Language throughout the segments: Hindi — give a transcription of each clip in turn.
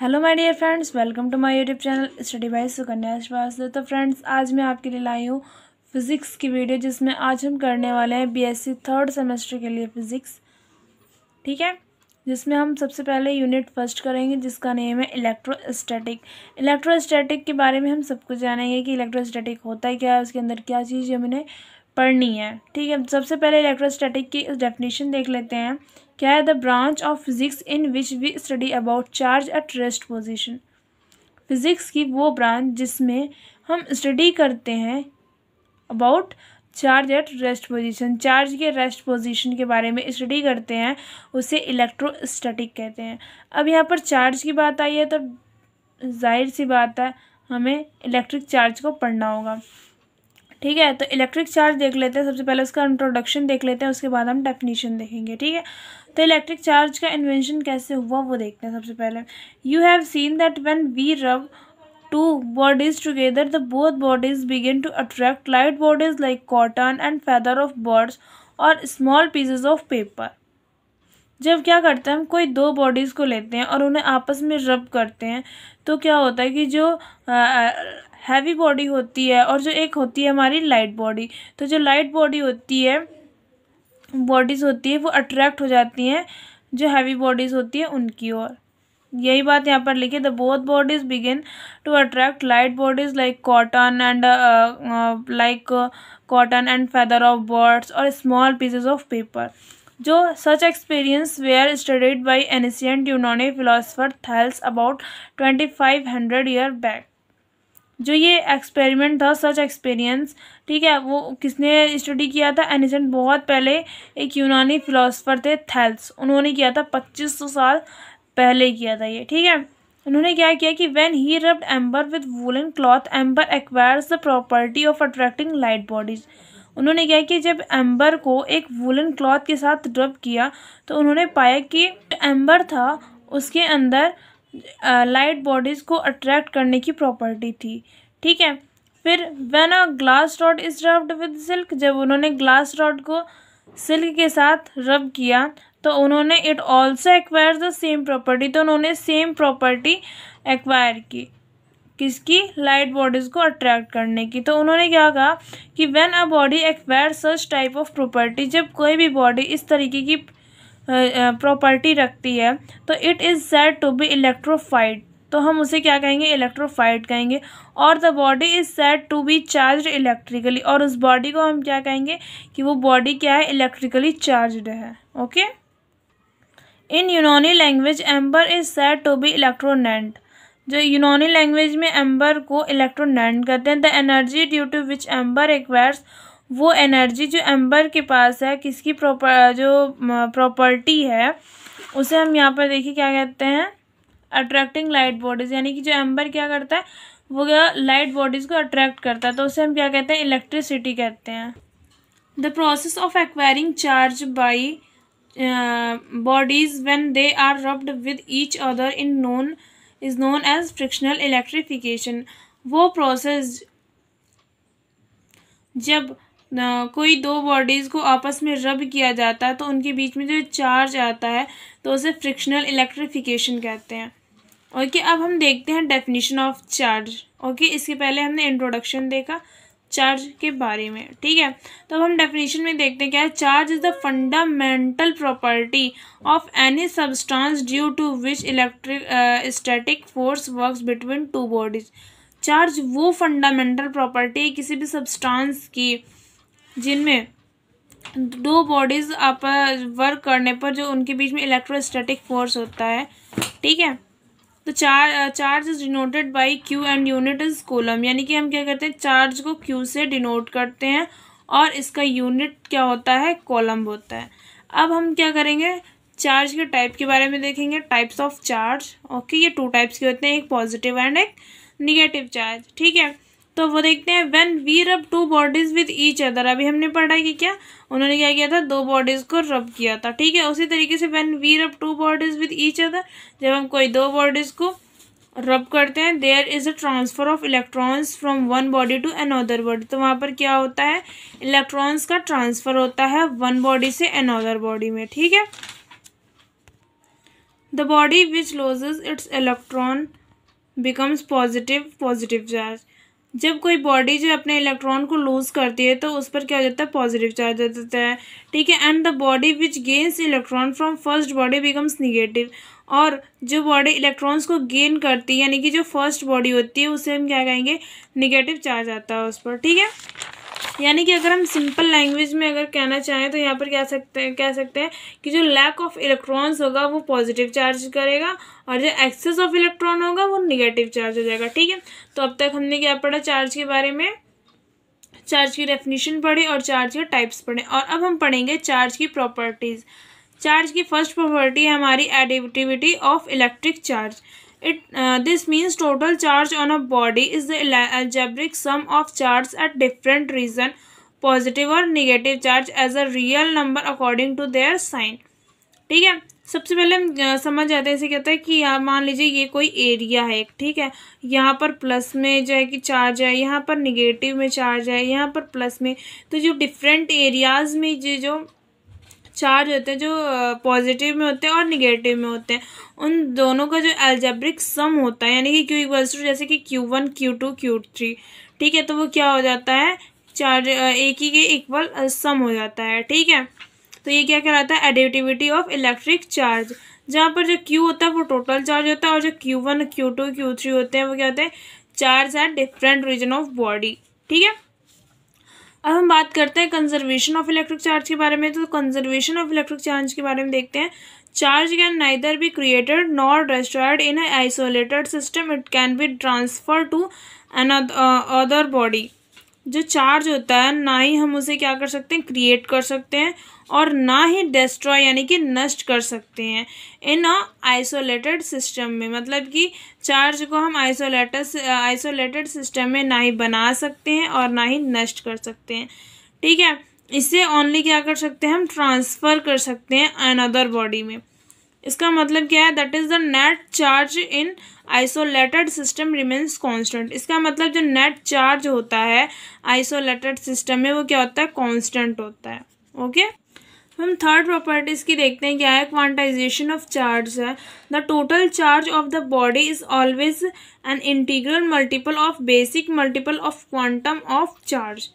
Hello my dear friends welcome to my YouTube channel study by Sukanya Shrivastava तो फ्रेंड्स आज मैं आपके लिए लाई हूँ फिज़िक्स की वीडियो जिसमें आज हम करने वाले हैं बीएससी थर्ड सेमेस्टर के लिए फ़िज़िक्स ठीक है जिसमें हम सबसे पहले यूनिट फर्स्ट करेंगे जिसका नेम है इलेक्ट्रोस्टैटिक इलेक्ट्रोस्टैटिक के बारे में हम सबको जानेंगे कि इलेक्ट्रोस्टैटिक होता है क्या है उसके अंदर क्या चीज़ हमने पढ़नी है ठीक है सबसे पहले इलेक्ट्रोस्टैटिक की डेफिनेशन देख लेते हैं क्या है the branch of physics in which we study about charge at rest position physics की वो ब्रांच जिसमें हम स्टडी करते हैं about charge at rest position charge के रेस्ट पोजिशन के बारे में स्टडी करते हैं उसे इलेक्ट्रोस्टैटिक कहते हैं अब यहाँ पर चार्ज की बात आई है तो जाहिर सी बात है हमें इलेक्ट्रिक चार्ज को पढ़ना होगा ठीक है तो इलेक्ट्रिक चार्ज देख लेते हैं सबसे पहले उसका इंट्रोडक्शन देख लेते हैं उसके बाद हम डेफिनेशन देखेंगे ठीक है तो इलेक्ट्रिक चार्ज का इन्वेंशन कैसे हुआ वो देखते हैं सबसे पहले you have seen that when we rub two bodies together the both bodies begin to attract light bodies like cotton and feather of birds और स्मॉल पीसेज ऑफ पेपर जब क्या करते हैं हम कोई दो बॉडीज़ को लेते हैं और उन्हें आपस में रब करते हैं तो क्या होता है कि जो हैवी बॉडी होती है और जो एक होती है हमारी लाइट बॉडी तो जो लाइट बॉडी होती है बॉडीज़ होती है वो अट्रैक्ट हो जाती हैं जो हैवी बॉडीज़ होती है उनकी ओर यही बात यहाँ पर लिखी the both bodies begin to attract light bodies like cotton and like cotton and feather of birds और स्मॉल पीसेज ऑफ पेपर जो such experience were studied by ancient यूनानी philosopher Thales about twenty five hundred year back जो ये एक्सपेरिमेंट था सच एक्सपीरियंस ठीक है वो किसने स्टडी किया था एनिसेंट बहुत पहले एक यूनानी फिलासफर थे थैल्स उन्होंने किया था पच्चीस सौ साल पहले किया था ये ठीक है उन्होंने क्या किया कि when he rubbed amber with woollen cloth amber acquires the property of attracting light bodies उन्होंने क्या कि जब एम्बर को एक वुलन क्लॉथ के साथ रब किया तो उन्होंने पाया कि एम्बर था उसके अंदर लाइट बॉडीज़ को अट्रैक्ट करने की प्रॉपर्टी थी ठीक है फिर when a glass rod is rubbed with silk जब उन्होंने ग्लास रॉड को सिल्क के साथ रब किया तो उन्होंने it also acquire the same property तो उन्होंने सेम प्रॉपर्टी एक्वायर की किसकी लाइट बॉडीज़ को अट्रैक्ट करने की तो उन्होंने क्या कहा कि when a body acquire such type of property जब कोई भी बॉडी इस तरीके की प्रॉपर्टी रखती है तो it is said to be electrified तो हम उसे क्या कहेंगे इलेक्ट्रोफाइट कहेंगे और the body is said to be charge electrically और उस बॉडी को हम क्या कहेंगे कि वो बॉडी क्या है इलेक्ट्रिकली चार्ज है ओके इन यूनानी language amber is said to be electron जो यूनानी लैंग्वेज में एम्बर को इलेक्ट्रोनैन कहते हैं the energy due to which amber acquires वो एनर्जी जो एम्बर के पास है किसकी प्रॉपर जो प्रॉपर्टी है उसे हम यहाँ पर देखिए क्या कहते हैं अट्रैक्टिंग लाइट बॉडीज़ यानी कि जो एम्बर क्या करता है वो क्या लाइट बॉडीज़ को अट्रैक्ट करता है तो उसे हम क्या कहते हैं इलेक्ट्रिसिटी कहते हैं the process of acquiring charge by bodies when they are rubbed with each other in known is known as frictional electrification वो प्रोसेस जब कोई दो बॉडीज़ को आपस में रब किया जाता है तो उनके बीच में जो चार्ज आता है तो उसे फ्रिक्शनल इलेक्ट्रिफिकेशन कहते हैं ओके okay, अब हम देखते हैं डेफिनेशन ऑफ चार्ज ओके इसके पहले हमने इंट्रोडक्शन देखा चार्ज के बारे में ठीक है तो अब हम डेफिनेशन में देखते हैं क्या है charge is the fundamental property of any substance due to which electric static force works between two bodies charge वो फंडामेंटल प्रॉपर्टी है किसी भी सब्सटेंस की जिनमें दो बॉडीज़ आप वर्क uh, करने पर जो उनके बीच में इलेक्ट्रोस्टैटिक फोर्स होता है ठीक है तो चार charge is denoted by Q and unit is coulomb यानी कि हम क्या करते हैं चार्ज को क्यू से डिनोट करते हैं और इसका यूनिट क्या होता है कोलम होता है अब हम क्या करेंगे चार्ज के टाइप के बारे में देखेंगे टाइप्स ऑफ चार्ज ओके ये टू टाइप्स के होते हैं एक पॉजिटिव एंड एक निगेटिव चार्ज ठीक है तो वो देखते हैं when we rub two bodies with each other अभी हमने पढ़ा कि क्या उन्होंने क्या किया था दो बॉडीज़ को रब किया था ठीक है उसी तरीके से when we rub two bodies with each other जब हम कोई दो बॉडीज़ को रब करते हैं there is a transfer of electrons from one body to another body तो वहाँ पर क्या होता है इलेक्ट्रॉन्स का ट्रांसफ़र होता है वन बॉडी से अनदर बॉडी में ठीक है the body which loses its electron becomes positive positive charge जब कोई बॉडी जो अपने इलेक्ट्रॉन को लूज़ करती है तो उस पर क्या हो जाता है पॉजिटिव चार्ज हो जाता है ठीक है and the body which gains electron from first body becomes negative और जो बॉडी इलेक्ट्रॉन्स को गेन करती है यानी कि जो फर्स्ट बॉडी होती है उसे हम क्या कहेंगे निगेटिव चार्ज आता है उस पर ठीक है यानी कि अगर हम सिंपल लैंग्वेज में अगर कहना चाहें तो यहाँ पर कह सकते हैं कह सकते हैं कि जो लैक ऑफ इलेक्ट्रॉन्स होगा वो पॉजिटिव चार्ज करेगा और जो एक्सेस ऑफ इलेक्ट्रॉन होगा वो निगेटिव चार्ज हो जाएगा ठीक है तो अब तक हमने क्या पढ़ा चार्ज के बारे में चार्ज की डेफिनेशन पढ़े और चार्ज के टाइप्स पढ़े और अब हम पढ़ेंगे चार्ज की प्रॉपर्टीज़ चार्ज की फर्स्ट प्रॉपर्टी है हमारी additivity of electric charge it this means total charge on a body is the the sum of charge at different region positive और negative charge as a real number according to their sign ठीक है सबसे पहले हम uh, समझ जाते हैं इसे कहते हैं कि यहाँ मान लीजिए ये कोई एरिया है ठीक है यहाँ पर प्लस में जो है कि चार्ज है यहाँ पर निगेटिव में चार्ज है यहाँ पर प्लस में तो जो डिफरेंट एरियाज़ में जो जो चार्ज होते हैं जो पॉजिटिव में होते हैं और निगेटिव में होते हैं उन दोनों का जो एल्जेब्रिक सम होता है यानी कि क्यू इक्वल्स टू जैसे कि Q one Q two Q three ठीक है तो वो क्या हो जाता है चार्ज एक ही के इक्वल सम हो जाता है ठीक है तो ये क्या कहलाता है एडिटिविटी ऑफ इलेक्ट्रिक चार्ज जहाँ पर जो क्यू होता है वो टोटल चार्ज होता है और जो Q Q one two Q three होते हैं वो क्या होते हैं charge at different region of body ठीक है अब हम बात करते हैं कंजर्वेशन ऑफ इलेक्ट्रिक चार्ज के बारे में तो कंजर्वेशन ऑफ इलेक्ट्रिक चार्ज के बारे में देखते हैं charge can neither be created nor destroyed in isolated system it can be transfer to another body जो चार्ज होता है ना ही हम उसे क्या कर सकते हैं क्रिएट कर सकते हैं और ना ही डिस्ट्रॉय यानी कि नष्ट कर सकते हैं इन अ आइसोलेटेड सिस्टम में मतलब कि चार्ज को हम आइसोलेटेड आइसोलेटेड सिस्टम में ना ही बना सकते हैं और ना ही नष्ट कर सकते हैं ठीक है इसे ओनली क्या कर सकते हैं हम ट्रांसफ़र कर सकते हैं अनदर बॉडी में इसका मतलब क्या है that is the net charge in isolated system remains constant इसका मतलब जो नेट चार्ज होता है आइसोलेटेड सिस्टम में वो क्या होता है कांस्टेंट होता है ओके okay? हम थर्ड प्रॉपर्टीज़ की देखते हैं क्या है क्वांटाइजेशन ऑफ चार्ज है the total charge of the body is always an integral multiple of basic multiple of quantum of charge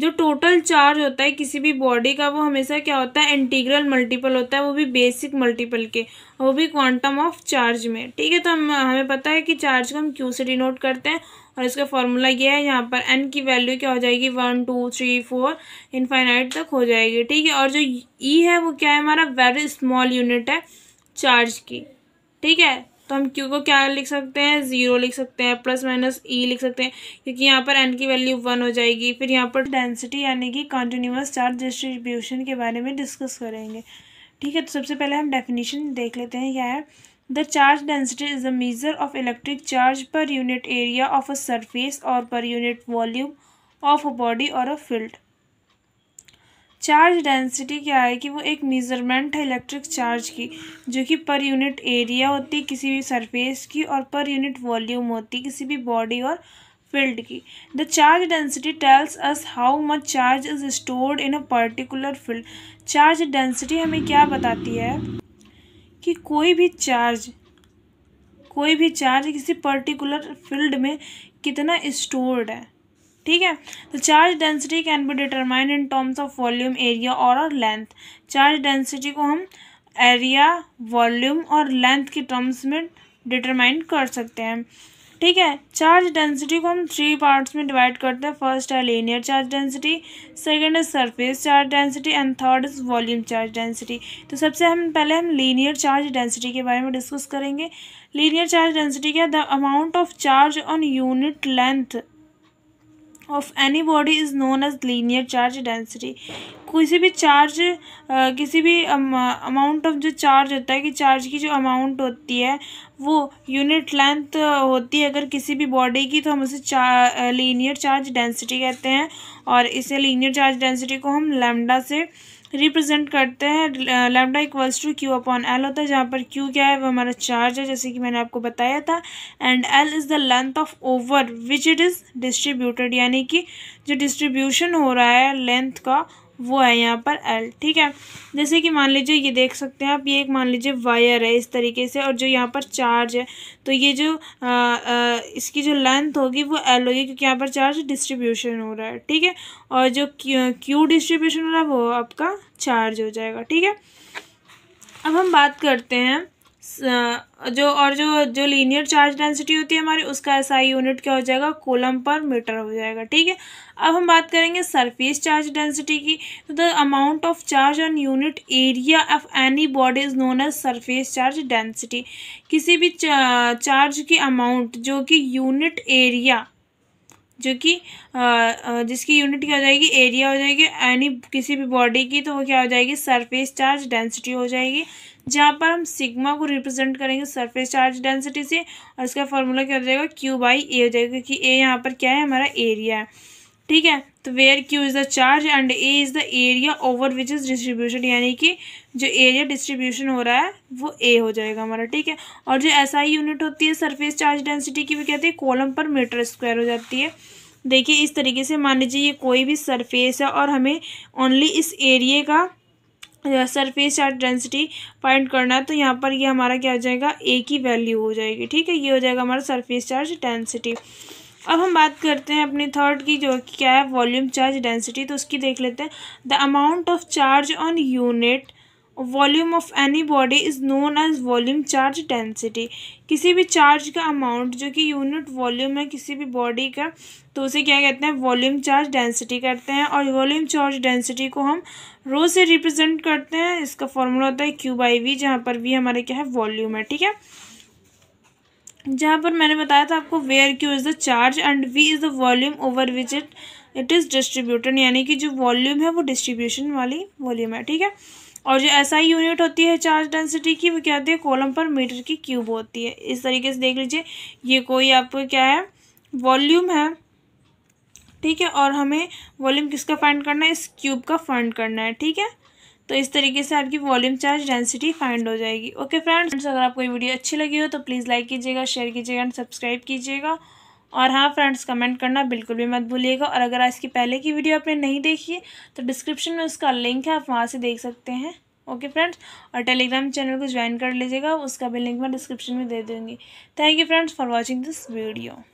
जो टोटल चार्ज होता है किसी भी बॉडी का वो हमेशा क्या होता है इंटीग्रल मल्टीपल होता है वो भी बेसिक मल्टीपल के वो भी क्वांटम ऑफ चार्ज में ठीक है तो हम हमें पता है कि चार्ज को हम क्यू से डिनोट करते हैं और इसका फॉर्मूला ये है यहाँ पर एन की वैल्यू क्या हो जाएगी one two three four infinite तक हो जाएगी ठीक है और जो ई e है वो क्या है हमारा वेरी स्मॉल यूनिट है चार्ज की ठीक है तो हम क्यू को क्या लिख सकते हैं ज़ीरो लिख सकते हैं प्लस माइनस ई लिख सकते हैं क्योंकि यहाँ पर एन की वैल्यू वन हो जाएगी फिर यहाँ पर डेंसिटी यानी कि कॉन्टिन्यूस चार्ज डिस्ट्रीब्यूशन के बारे में डिस्कस करेंगे ठीक है तो सबसे पहले हम डेफिनेशन देख लेते हैं क्या है the charge density is the measure of electric charge per unit area of a surface और per unit volume of a body और अ फील्ड चार्ज डेंसिटी क्या है कि वो एक मेज़रमेंट है इलेक्ट्रिक चार्ज की जो कि पर यूनिट एरिया होती है किसी भी सरफेस की और पर यूनिट वॉल्यूम होती है किसी भी बॉडी और फील्ड की the charge density tells us how much charge is stored in a particular field charge density हमें क्या बताती है कि कोई भी चार्ज कोई भी चार्ज किसी पर्टिकुलर फील्ड में कितना स्टोर्ड है ठीक है तो charge density can be determined in terms of volume area और और लेंथ चार्ज डेंसिटी को हम एरिया वॉल्यूम और लेंथ के टर्म्स में डिटरमाइन कर सकते हैं ठीक है चार्ज डेंसिटी को हम थ्री पार्ट्स में डिवाइड करते हैं फर्स्ट है लीनियर चार्ज डेंसिटी सेकंड है surface charge density and third is volume charge density तो सबसे हम पहले हम लीनियर चार्ज डेंसिटी के बारे में डिस्कस करेंगे लीनियर चार्ज डेंसिटी क्या the amount of charge on unit length of any body is known as linear charge density किसी भी चार्ज किसी भी अमाउंट ऑफ जो चार्ज होता है कि चार्ज की जो अमाउंट होती है वो यूनिट लेंथ होती है अगर किसी भी बॉडी की तो हम उसे चार लीनियर चार्ज डेंसिटी कहते हैं और इसे लीनियर चार्ज डेंसिटी को हम लेमडा से रिप्रेजेंट करते हैं lambda equals to Q upon L होता है जहाँ पर क्यू क्या है वो हमारा चार्ज है जैसे कि मैंने आपको बताया था and L is the length of over which it is distributed यानी कि जो डिस्ट्रीब्यूशन हो रहा है लेंथ का वो है यहाँ पर एल ठीक है जैसे कि मान लीजिए ये देख सकते हैं आप ये एक मान लीजिए वायर है इस तरीके से और जो यहाँ पर चार्ज है तो ये जो आ, आ, इसकी जो लेंथ होगी वो एल होगी क्योंकि यहाँ पर चार्ज डिस्ट्रीब्यूशन हो रहा है ठीक है और जो क्यू डिस्ट्रीब्यूशन हो रहा है वो आपका चार्ज हो जाएगा ठीक है अब हम बात करते हैं जो और जो जो लीनियर चार्ज डेंसिटी होती है हमारी उसका एसआई यूनिट क्या हो जाएगा कोलम पर मीटर हो जाएगा ठीक है अब हम बात करेंगे सरफेस चार्ज डेंसिटी की तो the amount of charge on unit area of any body is known as surface charge density किसी भी चार्ज की अमाउंट जो कि यूनिट एरिया जो कि जिसकी यूनिट क्या हो जाएगी एरिया हो जाएगी एनी किसी भी बॉडी की तो वो क्या हो जाएगी सरफेस चार्ज डेंसिटी हो जाएगी जहाँ पर हम सिग्मा को रिप्रेजेंट करेंगे सरफेस चार्ज डेंसिटी से और इसका फॉर्मूला क्या हो जाएगा क्यू बाई ए हो जाएगा क्योंकि ए यहाँ पर क्या है हमारा एरिया है ठीक है तो where Q is the charge and A is the area over which is distribution यानी कि जो एरिया डिस्ट्रीब्यूशन हो रहा है वो ए हो जाएगा हमारा ठीक है और जो एस आई यूनिट होती है सरफेस चार्ज डेंसिटी की भी कहते हैं कॉलम पर मीटर स्क्वायर हो जाती है देखिए इस तरीके से मान लीजिए ये कोई भी सरफेस है और हमें ओनली इस एरिए का सरफेस चार्ज डेंसिटी फाइंड करना है तो यहाँ पर ये हमारा क्या हो जाएगा ए की वैल्यू हो जाएगी ठीक है ये हो जाएगा हमारा सरफेस चार्ज डेंसिटी अब हम बात करते हैं अपनी थर्ड की जो कि क्या है वॉल्यूम चार्ज डेंसिटी तो उसकी देख लेते हैं the amount of charge on unit volume of any body is known as volume charge density किसी भी चार्ज का अमाउंट जो कि यूनिट वॉल्यूम है किसी भी बॉडी का तो उसे क्या कहते हैं वॉल्यूम चार्ज डेंसिटी कहते हैं और वॉल्यूम चार्ज डेंसिटी को हम रो से रिप्रेजेंट करते हैं इसका फॉर्मूला होता है क्यू बाई वी जहाँ पर वी हमारे क्या है वॉल्यूम है ठीक है जहाँ पर मैंने बताया था आपको where Q is the charge and V is the volume over which it it is distributed यानी कि जो वॉल्यूम है वो डिस्ट्रीब्यूशन वाली वॉल्यूम है ठीक है और जो ऐसा ही यूनिट होती है चार्ज डेंसिटी की वो क्या होती है कॉलम पर मीटर की क्यूब होती है इस तरीके से देख लीजिए ये कोई आपको क्या है वॉल्यूम है ठीक है और हमें वॉल्यूम किसका फाइंड करना है इस क्यूब का फाइंड करना है ठीक है तो इस तरीके से आपकी वॉल्यूम चार्ज डेंसिटी फाइंड हो जाएगी ओके फ्रेंड्स अगर आपको ये वीडियो अच्छी लगी हो तो प्लीज़ लाइक कीजिएगा शेयर कीजिएगा एंड सब्सक्राइब कीजिएगा और हाँ फ्रेंड्स कमेंट करना बिल्कुल भी मत भूलिएगा और अगर आज की पहले की वीडियो आपने नहीं देखी तो डिस्क्रिप्शन में उसका लिंक है आप वहाँ से देख सकते हैं ओके फ्रेंड्स और टेलीग्राम चैनल को ज्वाइन कर लीजिएगा उसका भी लिंक मैं डिस्क्रिप्शन में दे दूँगी thank you friends for watching this video